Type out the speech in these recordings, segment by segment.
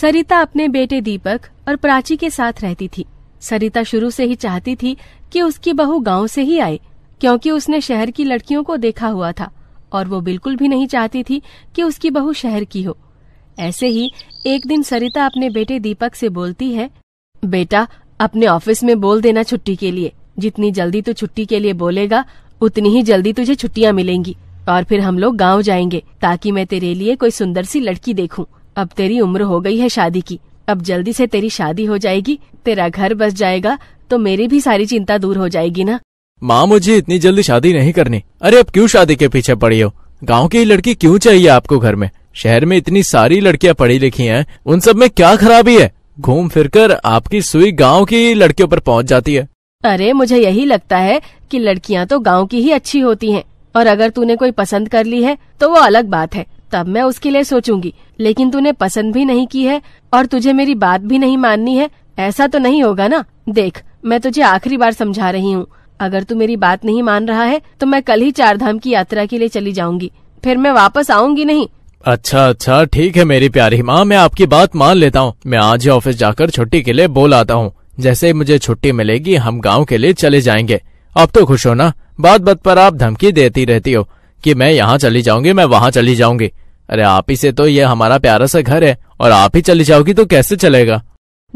सरिता अपने बेटे दीपक और प्राची के साथ रहती थी सरिता शुरू से ही चाहती थी कि उसकी बहू गांव से ही आए क्योंकि उसने शहर की लड़कियों को देखा हुआ था और वो बिल्कुल भी नहीं चाहती थी कि उसकी बहू शहर की हो ऐसे ही एक दिन सरिता अपने बेटे दीपक से बोलती है बेटा अपने ऑफिस में बोल देना छुट्टी के लिए जितनी जल्दी तू छुट्टी के लिए बोलेगा उतनी ही जल्दी तुझे छुट्टियाँ मिलेंगी और फिर हम लोग गाँव जाएंगे ताकि मैं तेरे लिए कोई सुंदर सी लड़की देखूँ अब तेरी उम्र हो गई है शादी की अब जल्दी से तेरी शादी हो जाएगी तेरा घर बस जाएगा तो मेरी भी सारी चिंता दूर हो जाएगी ना माँ मुझे इतनी जल्दी शादी नहीं करनी अरे अब क्यों शादी के पीछे पड़ी हो गाँव की लड़की क्यों चाहिए आपको घर में शहर में इतनी सारी लड़कियाँ पढ़ी लिखी हैं उन सब में क्या खराबी है घूम फिरकर आपकी सुई गांव की लड़कियों पर पहुंच जाती है अरे मुझे यही लगता है कि लड़कियां तो गांव की ही अच्छी होती हैं और अगर तूने कोई पसंद कर ली है तो वो अलग बात है तब मैं उसके लिए सोचूंगी लेकिन तूने पसंद भी नहीं की है और तुझे मेरी बात भी नहीं माननी है ऐसा तो नहीं होगा ना देख मैं तुझे आखिरी बार समझा रही हूँ अगर तू मेरी बात नहीं मान रहा है तो मैं कल ही चार धाम की यात्रा के लिए चली जाऊंगी फिर मैं वापस आऊंगी नहीं अच्छा अच्छा ठीक है मेरी प्यारी माँ मैं आपकी बात मान लेता हूँ मैं आज ही ऑफिस जाकर छुट्टी के लिए बोल आता हूँ जैसे ही मुझे छुट्टी मिलेगी हम गाँव के लिए चले जाएंगे अब तो खुश हो ना बात बात पर आप धमकी देती रहती हो कि मैं यहाँ चली जाऊंगी मैं वहाँ चली जाऊंगी अरे आप ही से तो ये हमारा प्यारा सा घर है और आप ही चली जाओगी तो कैसे चलेगा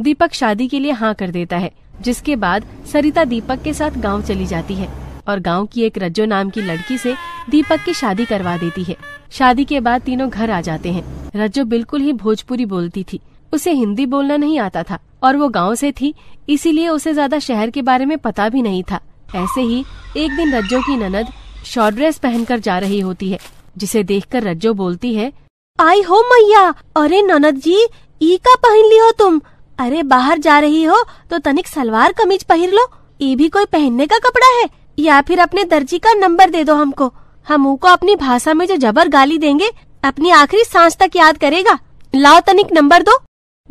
दीपक शादी के लिए हाँ कर देता है जिसके बाद सरिता दीपक के साथ गांव चली जाती है और गांव की एक रज्जो नाम की लड़की से दीपक की शादी करवा देती है शादी के बाद तीनों घर आ जाते हैं रज्जो बिल्कुल ही भोजपुरी बोलती थी उसे हिंदी बोलना नहीं आता था और वो गांव से थी इसीलिए उसे ज्यादा शहर के बारे में पता भी नहीं था ऐसे ही एक दिन रज्जो की ननद शॉर्ट ड्रेस पहनकर जा रही होती है जिसे देखकर रज्जो बोलती है आई हो मैया अरे ननद जी ई का पहन ली हो तुम अरे बाहर जा रही हो तो तनिक सलवार कमीज पहन लो ये भी कोई पहनने का कपड़ा है या फिर अपने दर्जी का नंबर दे दो हमको हम को अपनी भाषा में जो जबर गाली देंगे अपनी आखिरी सांस तक याद करेगा लाओ तनिक नंबर दो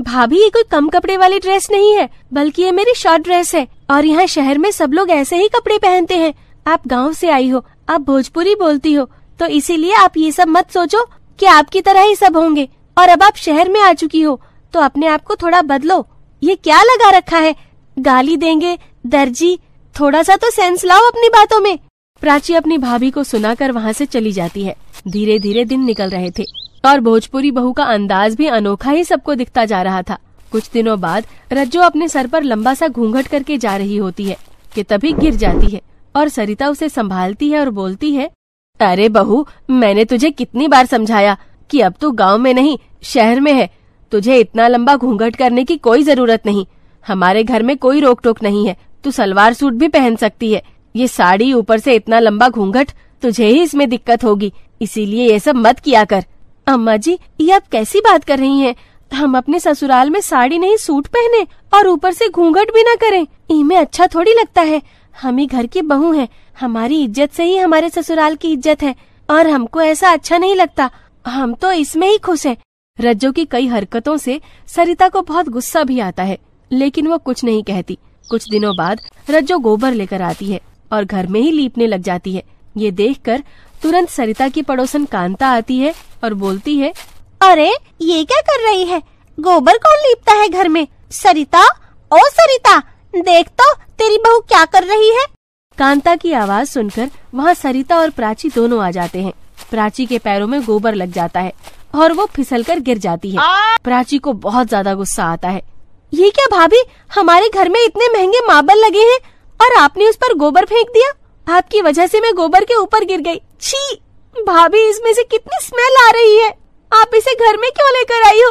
भाभी ये कोई कम कपड़े वाली ड्रेस नहीं है बल्कि ये मेरी शॉर्ट ड्रेस है और यहाँ शहर में सब लोग ऐसे ही कपड़े पहनते हैं आप गांव से आई हो आप भोजपुरी बोलती हो तो इसीलिए आप ये सब मत सोचो कि आपकी तरह ही सब होंगे और अब आप शहर में आ चुकी हो तो अपने आप को थोड़ा बदलो ये क्या लगा रखा है गाली देंगे दर्जी थोड़ा सा तो सेंस लाओ अपनी बातों में प्राची अपनी भाभी को सुनाकर वहाँ से चली जाती है धीरे धीरे दिन निकल रहे थे और भोजपुरी बहू का अंदाज भी अनोखा ही सबको दिखता जा रहा था कुछ दिनों बाद रज्जो अपने सर पर लंबा सा घूंघट करके जा रही होती है कि तभी गिर जाती है और सरिता उसे संभालती है और बोलती है अरे बहू मैंने तुझे कितनी बार समझाया कि अब तू गांव में नहीं शहर में है तुझे इतना लंबा घूंघट करने की कोई जरूरत नहीं हमारे घर में कोई रोक टोक नहीं है तू सलवार सूट भी पहन सकती है ये साड़ी ऊपर से इतना लंबा घूंघट तुझे ही इसमें दिक्कत होगी इसीलिए ये सब मत किया कर अम्मा जी ये आप कैसी बात कर रही हैं? हम अपने ससुराल में साड़ी नहीं सूट पहने और ऊपर से घूंघट भी ना करें इमें अच्छा थोड़ी लगता है हम ही घर की बहू हैं हमारी इज्जत से ही हमारे ससुराल की इज्जत है और हमको ऐसा अच्छा नहीं लगता हम तो इसमें ही खुश हैं रज्जो की कई हरकतों से सरिता को बहुत गुस्सा भी आता है लेकिन वो कुछ नहीं कहती कुछ दिनों बाद रज्जो गोबर लेकर आती है और घर में ही लीपने लग जाती है ये कर तुरंत सरिता की पड़ोसन कांता आती है और बोलती है अरे ये क्या कर रही है गोबर कौन लीपता है घर में सरिता ओ सरिता देख तो तेरी बहू क्या कर रही है कांता की आवाज सुनकर वहाँ सरिता और प्राची दोनों आ जाते हैं प्राची के पैरों में गोबर लग जाता है और वो फिसल कर गिर जाती है प्राची को बहुत ज्यादा गुस्सा आता है ये क्या भाभी हमारे घर में इतने महंगे मार्बल लगे हैं और आपने उस पर गोबर फेंक दिया आपकी वजह से मैं गोबर के ऊपर गिर गई छी भाभी इसमें से कितनी स्मेल आ रही है आप इसे घर में क्यों लेकर आई हो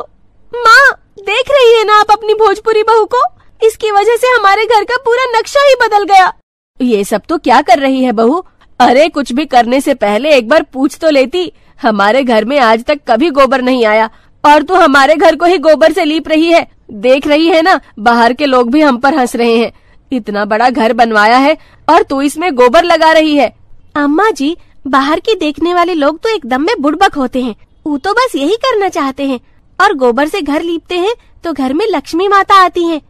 माँ देख रही है ना आप अपनी भोजपुरी बहू को इसकी वजह से हमारे घर का पूरा नक्शा ही बदल गया ये सब तो क्या कर रही है बहू अरे कुछ भी करने से पहले एक बार पूछ तो लेती हमारे घर में आज तक कभी गोबर नहीं आया और तू तो हमारे घर को ही गोबर से लीप रही है देख रही है ना बाहर के लोग भी हम पर हंस रहे हैं इतना बड़ा घर बनवाया है और तू तो इसमें गोबर लगा रही है अम्मा जी बाहर के देखने वाले लोग तो एकदम में बुड़बक होते हैं वो तो बस यही करना चाहते हैं और गोबर से घर लीपते हैं तो घर में लक्ष्मी माता आती हैं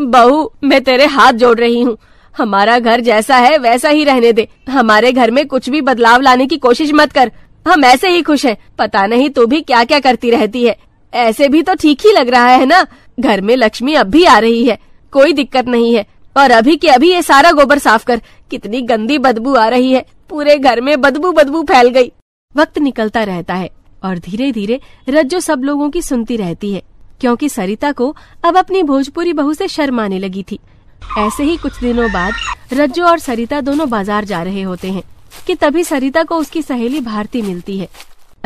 बहू मैं तेरे हाथ जोड़ रही हूँ हमारा घर जैसा है वैसा ही रहने दे हमारे घर में कुछ भी बदलाव लाने की कोशिश मत कर हम ऐसे ही खुश हैं पता नहीं तू भी क्या क्या करती रहती है ऐसे भी तो ठीक ही लग रहा है ना घर में लक्ष्मी अब भी आ रही है कोई दिक्कत नहीं है और अभी के अभी ये सारा गोबर साफ कर कितनी गंदी बदबू आ रही है पूरे घर में बदबू बदबू फैल गई वक्त निकलता रहता है और धीरे धीरे रज्जो सब लोगों की सुनती रहती है क्योंकि सरिता को अब अपनी भोजपुरी बहू से शर्म आने लगी थी ऐसे ही कुछ दिनों बाद रज्जू और सरिता दोनों बाजार जा रहे होते हैं कि तभी सरिता को उसकी सहेली भारती मिलती है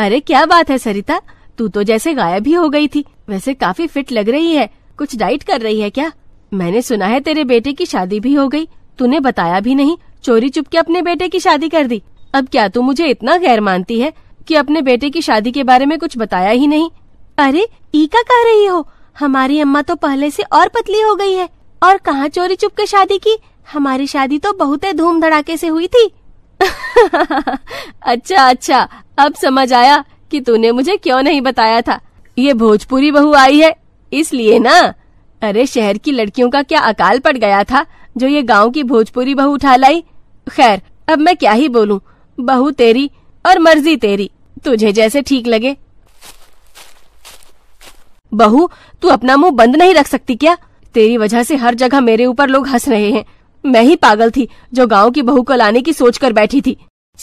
अरे क्या बात है सरिता तू तो जैसे गायब ही हो गई थी वैसे काफी फिट लग रही है कुछ डाइट कर रही है क्या मैंने सुना है तेरे बेटे की शादी भी हो गई तूने बताया भी नहीं चोरी चुप के अपने बेटे की शादी कर दी अब क्या तू मुझे इतना गैर मानती है कि अपने बेटे की शादी के बारे में कुछ बताया ही नहीं अरे ईका कह रही हो हमारी अम्मा तो पहले से और पतली हो गई है और कहाँ चोरी चुप के शादी की हमारी शादी तो बहुत ही धूम धड़ाके से हुई थी अच्छा अच्छा अब समझ आया कि तूने मुझे क्यों नहीं बताया था ये भोजपुरी बहू आई है इसलिए ना अरे शहर की लड़कियों का क्या अकाल पड़ गया था जो ये गांव की भोजपुरी बहू उठा लाई खैर अब मैं क्या ही बोलूं बहू तेरी और मर्जी तेरी तुझे जैसे ठीक लगे बहू तू अपना मुंह बंद नहीं रख सकती क्या तेरी वजह से हर जगह मेरे ऊपर लोग हंस रहे हैं मैं ही पागल थी जो गांव की बहू को लाने की सोच कर बैठी थी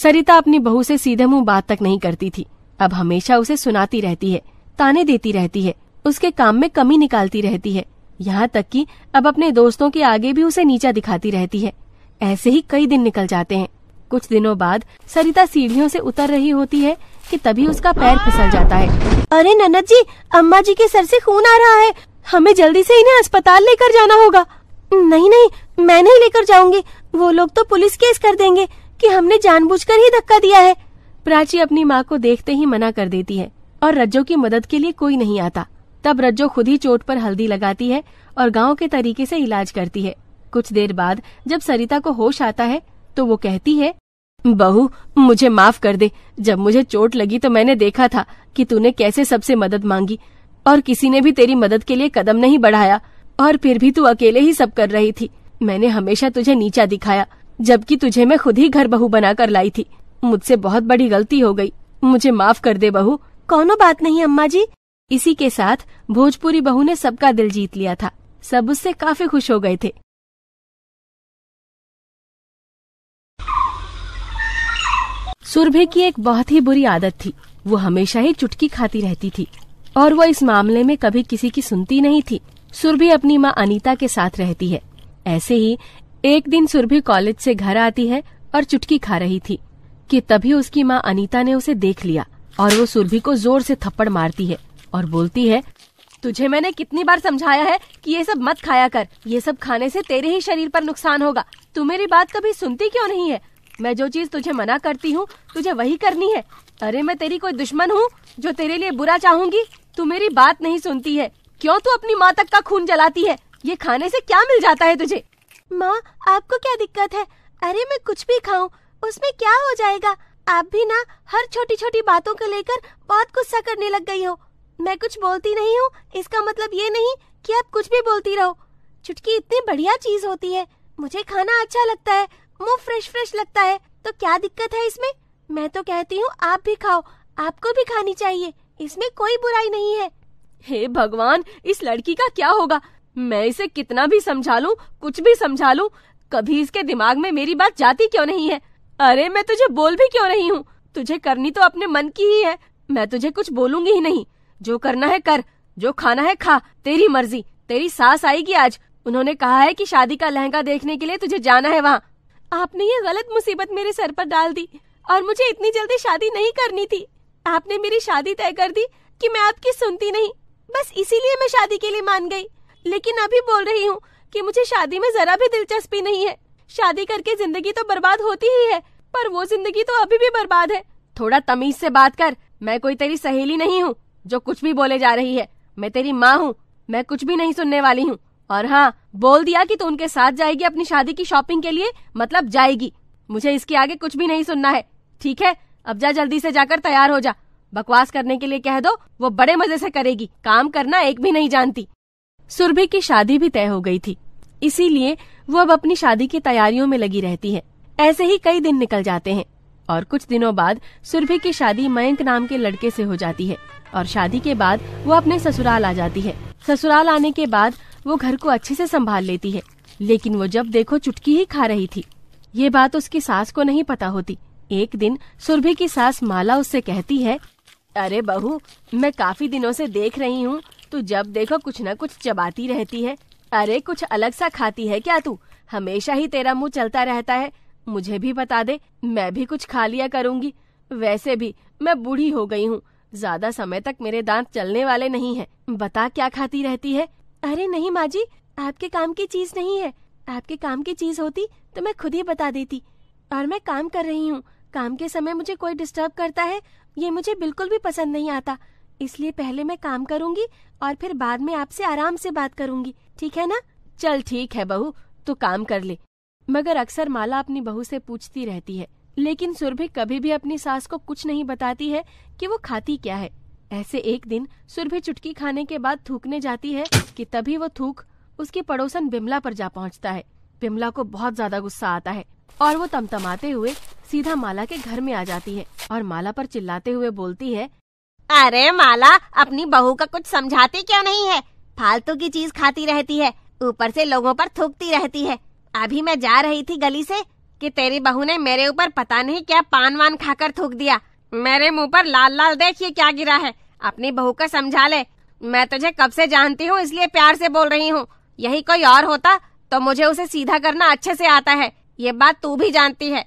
सरिता अपनी बहू से सीधे मुंह बात तक नहीं करती थी अब हमेशा उसे सुनाती रहती है ताने देती रहती है उसके काम में कमी निकालती रहती है यहाँ तक कि अब अपने दोस्तों के आगे भी उसे नीचा दिखाती रहती है ऐसे ही कई दिन निकल जाते हैं कुछ दिनों बाद सरिता सीढ़ियों से उतर रही होती है कि तभी उसका पैर फिसल जाता है अरे ननद जी अम्मा जी के सर से खून आ रहा है हमें जल्दी से इन्हें अस्पताल लेकर जाना होगा नहीं नहीं मैं नहीं लेकर जाऊंगी वो लोग तो पुलिस केस कर देंगे कि हमने जानबूझकर ही धक्का दिया है प्राची अपनी माँ को देखते ही मना कर देती है और रज्जो की मदद के लिए कोई नहीं आता तब रज्जो खुद ही चोट पर हल्दी लगाती है और गांव के तरीके से इलाज करती है कुछ देर बाद जब सरिता को होश आता है तो वो कहती है बहू मुझे माफ कर दे जब मुझे चोट लगी तो मैंने देखा था कि तूने कैसे सबसे मदद मांगी और किसी ने भी तेरी मदद के लिए कदम नहीं बढ़ाया और फिर भी तू अकेले ही सब कर रही थी मैंने हमेशा तुझे नीचा दिखाया जबकि तुझे मैं खुद ही घर बहू बना कर लाई थी मुझसे बहुत बड़ी गलती हो गई मुझे माफ कर दे बहू कोनो बात नहीं अम्मा जी इसी के साथ भोजपुरी बहू ने सबका दिल जीत लिया था सब उससे काफी खुश हो गए थे सुरभि की एक बहुत ही बुरी आदत थी वो हमेशा ही चुटकी खाती रहती थी और वो इस मामले में कभी किसी की सुनती नहीं थी सुरभि अपनी माँ अनीता के साथ रहती है ऐसे ही एक दिन सुरभि कॉलेज से घर आती है और चुटकी खा रही थी कि तभी उसकी माँ अनीता ने उसे देख लिया और वो सुरभि को जोर से थप्पड़ मारती है और बोलती है तुझे मैंने कितनी बार समझाया है कि ये सब मत खाया कर ये सब खाने से तेरे ही शरीर पर नुकसान होगा तू मेरी बात कभी सुनती क्यों नहीं है मैं जो चीज तुझे मना करती हूँ तुझे वही करनी है अरे मैं तेरी कोई दुश्मन हूँ जो तेरे लिए बुरा चाहूंगी तू मेरी बात नहीं सुनती है क्यों तू अपनी माँ तक का खून जलाती है ये खाने से क्या मिल जाता है तुझे माँ आपको क्या दिक्कत है अरे मैं कुछ भी खाऊं उसमें क्या हो जाएगा आप भी ना हर छोटी छोटी बातों को लेकर बहुत गुस्सा करने लग गई हो मैं कुछ बोलती नहीं हूँ इसका मतलब ये नहीं कि आप कुछ भी बोलती रहो चुटकी इतनी बढ़िया चीज होती है मुझे खाना अच्छा लगता है मुंह फ्रेश फ्रेश लगता है तो क्या दिक्कत है इसमें मैं तो कहती हूँ आप भी खाओ आपको भी खानी चाहिए इसमें कोई बुराई नहीं है हे भगवान इस लड़की का क्या होगा मैं इसे कितना भी समझा लूँ कुछ भी समझा लूँ कभी इसके दिमाग में मेरी बात जाती क्यों नहीं है अरे मैं तुझे बोल भी क्यों नहीं हूँ तुझे करनी तो अपने मन की ही है मैं तुझे कुछ बोलूंगी ही नहीं जो करना है कर जो खाना है खा तेरी मर्जी तेरी सास आएगी आज उन्होंने कहा है कि शादी का लहंगा देखने के लिए तुझे जाना है वहाँ आपने ये गलत मुसीबत मेरे सर पर डाल दी और मुझे इतनी जल्दी शादी नहीं करनी थी आपने मेरी शादी तय कर दी कि मैं आपकी सुनती नहीं बस इसीलिए मैं शादी के लिए मान गई लेकिन अभी बोल रही हूँ कि मुझे शादी में जरा भी दिलचस्पी नहीं है शादी करके जिंदगी तो बर्बाद होती ही है पर वो जिंदगी तो अभी भी बर्बाद है थोड़ा तमीज से बात कर मैं कोई तेरी सहेली नहीं हूँ जो कुछ भी बोले जा रही है मैं तेरी माँ हूँ मैं कुछ भी नहीं सुनने वाली हूँ और हाँ बोल दिया कि तू उनके साथ जाएगी अपनी शादी की शॉपिंग के लिए मतलब जाएगी मुझे इसके आगे कुछ भी नहीं सुनना है ठीक है अब जा जल्दी से जाकर तैयार हो जा बकवास करने के लिए कह दो वो बड़े मजे से करेगी काम करना एक भी नहीं जानती सुरभि की शादी भी तय हो गई थी इसीलिए वो अब अपनी शादी की तैयारियों में लगी रहती है ऐसे ही कई दिन निकल जाते हैं और कुछ दिनों बाद सुरभि की शादी मयंक नाम के लड़के से हो जाती है और शादी के बाद वो अपने ससुराल आ जाती है ससुराल आने के बाद वो घर को अच्छे से संभाल लेती है लेकिन वो जब देखो चुटकी ही खा रही थी ये बात उसकी सास को नहीं पता होती एक दिन सुरभि की सास माला उससे कहती है अरे बहू मैं काफी दिनों से देख रही हूँ तू जब देखो कुछ न कुछ चबाती रहती है अरे कुछ अलग सा खाती है क्या तू हमेशा ही तेरा मुंह चलता रहता है मुझे भी बता दे मैं भी कुछ खा लिया करूँगी वैसे भी मैं बूढ़ी हो गई हूँ ज्यादा समय तक मेरे दांत चलने वाले नहीं है बता क्या खाती रहती है अरे नहीं माँ जी आपके काम की चीज नहीं है आपके काम की चीज होती तो मैं खुद ही बता देती और मैं काम कर रही हूँ काम के समय मुझे कोई डिस्टर्ब करता है ये मुझे बिल्कुल भी पसंद नहीं आता इसलिए पहले मैं काम करूंगी और फिर बाद में आपसे आराम से बात करूंगी ठीक है ना चल ठीक है बहू तो काम कर ले मगर अक्सर माला अपनी बहू से पूछती रहती है लेकिन सुरभि कभी भी अपनी सास को कुछ नहीं बताती है कि वो खाती क्या है ऐसे एक दिन सुरभि चुटकी खाने के बाद थूकने जाती है कि तभी वो थूक उसकी पड़ोसन बिमला पर जा पहुंचता है बिमला को बहुत ज्यादा गुस्सा आता है और वो तमतमाते हुए सीधा माला के घर में आ जाती है और माला पर चिल्लाते हुए बोलती है अरे माला अपनी बहू का कुछ समझाती क्यों नहीं है फालतू की चीज खाती रहती है ऊपर से लोगों पर थूकती रहती है अभी मैं जा रही थी गली से कि तेरी बहू ने मेरे ऊपर पता नहीं क्या पान वान खाकर थूक दिया मेरे मुंह पर लाल लाल देखिए क्या गिरा है अपनी बहू का समझा ले मैं तुझे कब से जानती हूँ इसलिए प्यार से बोल रही हूँ यही कोई और होता तो मुझे उसे सीधा करना अच्छे से आता है ये बात तू भी जानती है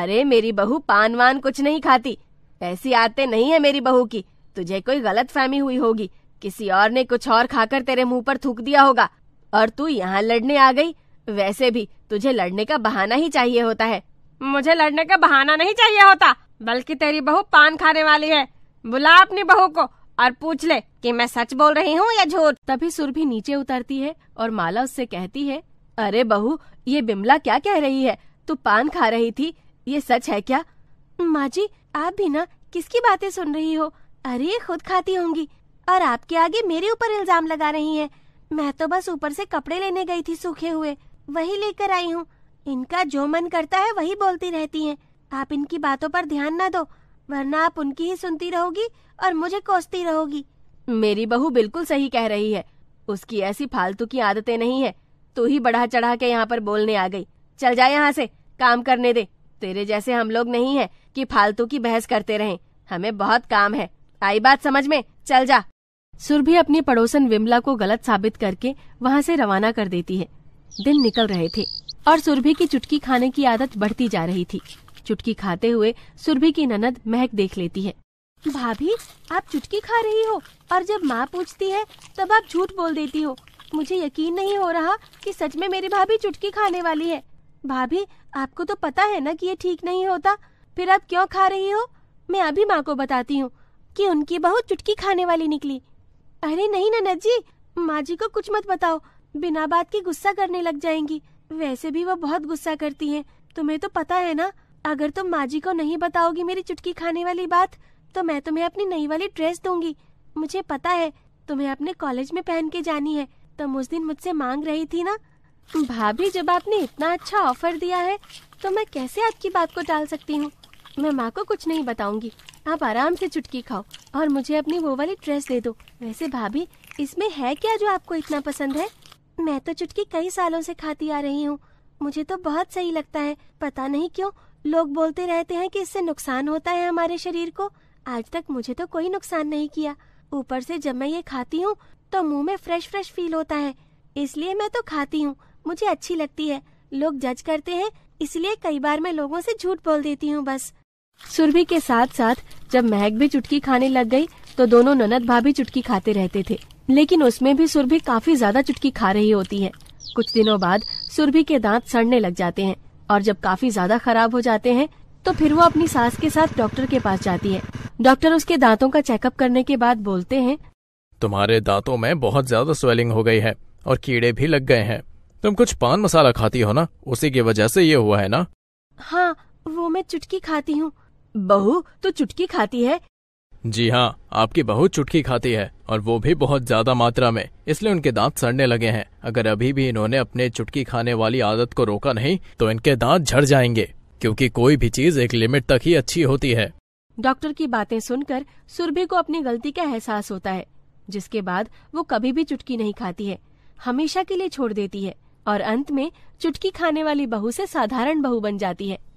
अरे मेरी बहू पान वान कुछ नहीं खाती ऐसी आते नहीं है मेरी बहू की तुझे कोई गलत फहमी हुई होगी किसी और ने कुछ और खाकर तेरे मुंह पर थूक दिया होगा और तू यहाँ लड़ने आ गई वैसे भी तुझे लड़ने का बहाना ही चाहिए होता है मुझे लड़ने का बहाना नहीं चाहिए होता बल्कि तेरी बहू पान खाने वाली है बुला अपनी बहू को और पूछ ले कि मैं सच बोल रही हूँ या झूठ तभी सुरभि नीचे उतरती है और माला उससे कहती है अरे बहू ये बिमला क्या कह रही है तू पान खा रही थी ये सच है क्या माँ जी आप भी ना किसकी बातें सुन रही हो अरे खुद खाती होंगी और आपके आगे मेरे ऊपर इल्जाम लगा रही है मैं तो बस ऊपर से कपड़े लेने गई थी सूखे हुए वही लेकर आई हूँ इनका जो मन करता है वही बोलती रहती है आप इनकी बातों पर ध्यान न दो वरना आप उनकी ही सुनती रहोगी और मुझे कोसती रहोगी मेरी बहू बिल्कुल सही कह रही है उसकी ऐसी फालतू की आदतें नहीं है तू ही बढ़ा चढ़ा के यहाँ पर बोलने आ गई चल जा यहाँ से काम करने दे तेरे जैसे हम लोग नहीं है कि फालतू की बहस करते रहे हमें बहुत काम है आई बात समझ में चल जा सुरभि अपनी पड़ोसन विमला को गलत साबित करके वहाँ से रवाना कर देती है दिन निकल रहे थे और सुरभि की चुटकी खाने की आदत बढ़ती जा रही थी चुटकी खाते हुए सुरभि की ननद महक देख लेती है भाभी आप चुटकी खा रही हो और जब माँ पूछती है तब आप झूठ बोल देती हो मुझे यकीन नहीं हो रहा कि सच में मेरी भाभी चुटकी खाने वाली है भाभी आपको तो पता है ना कि ये ठीक नहीं होता फिर आप क्यों खा रही हो मैं अभी माँ को बताती हूँ कि उनकी बहुत चुटकी खाने वाली निकली अरे नहीं ननद जी माँ जी को कुछ मत बताओ बिना बात के गुस्सा करने लग जाएंगी वैसे भी वो बहुत गुस्सा करती हैं तुम्हें तो पता है ना अगर तुम माँ जी को नहीं बताओगी मेरी चुटकी खाने वाली बात तो मैं तुम्हें अपनी नई वाली ड्रेस दूंगी मुझे पता है तुम्हें अपने कॉलेज में पहन के जानी है तुम उस दिन मुझसे मांग रही थी ना भाभी जब आपने इतना अच्छा ऑफर दिया है तो मैं कैसे आपकी बात को टाल सकती हूँ मैं माँ को कुछ नहीं बताऊंगी आप आराम से चुटकी खाओ और मुझे अपनी वो वाली ड्रेस दे दो वैसे भाभी इसमें है क्या जो आपको इतना पसंद है मैं तो चुटकी कई सालों से खाती आ रही हूँ मुझे तो बहुत सही लगता है पता नहीं क्यों लोग बोलते रहते हैं कि इससे नुकसान होता है हमारे शरीर को आज तक मुझे तो कोई नुकसान नहीं किया ऊपर से जब मैं ये खाती हूँ तो मुंह में फ्रेश फ्रेश फील होता है इसलिए मैं तो खाती हूँ मुझे अच्छी लगती है लोग जज करते हैं इसलिए कई बार मैं लोगों से झूठ बोल देती हूँ बस सुरभि के साथ साथ जब महक भी चुटकी खाने लग गई तो दोनों ननद भाभी चुटकी खाते रहते थे लेकिन उसमें भी सुरभि काफी ज्यादा चुटकी खा रही होती है कुछ दिनों बाद सुरभि के दांत सड़ने लग जाते हैं और जब काफी ज्यादा खराब हो जाते हैं तो फिर वो अपनी सास के साथ डॉक्टर के पास जाती है डॉक्टर उसके दांतों का चेकअप करने के बाद बोलते हैं तुम्हारे दांतों में बहुत ज्यादा स्वेलिंग हो गई है और कीड़े भी लग गए हैं तुम कुछ पान मसाला खाती हो ना उसी की वजह से ये हुआ है ना हाँ वो मैं चुटकी खाती हूँ बहू तो चुटकी खाती है जी हाँ आपकी बहुत चुटकी खाती है और वो भी बहुत ज्यादा मात्रा में इसलिए उनके दांत सड़ने लगे हैं अगर अभी भी इन्होंने अपने चुटकी खाने वाली आदत को रोका नहीं तो इनके दांत झड़ जाएंगे क्योंकि कोई भी चीज एक लिमिट तक ही अच्छी होती है डॉक्टर की बातें सुनकर सुरभि को अपनी गलती का एहसास होता है जिसके बाद वो कभी भी चुटकी नहीं खाती है हमेशा के लिए छोड़ देती है और अंत में चुटकी खाने वाली बहू से साधारण बहू बन जाती है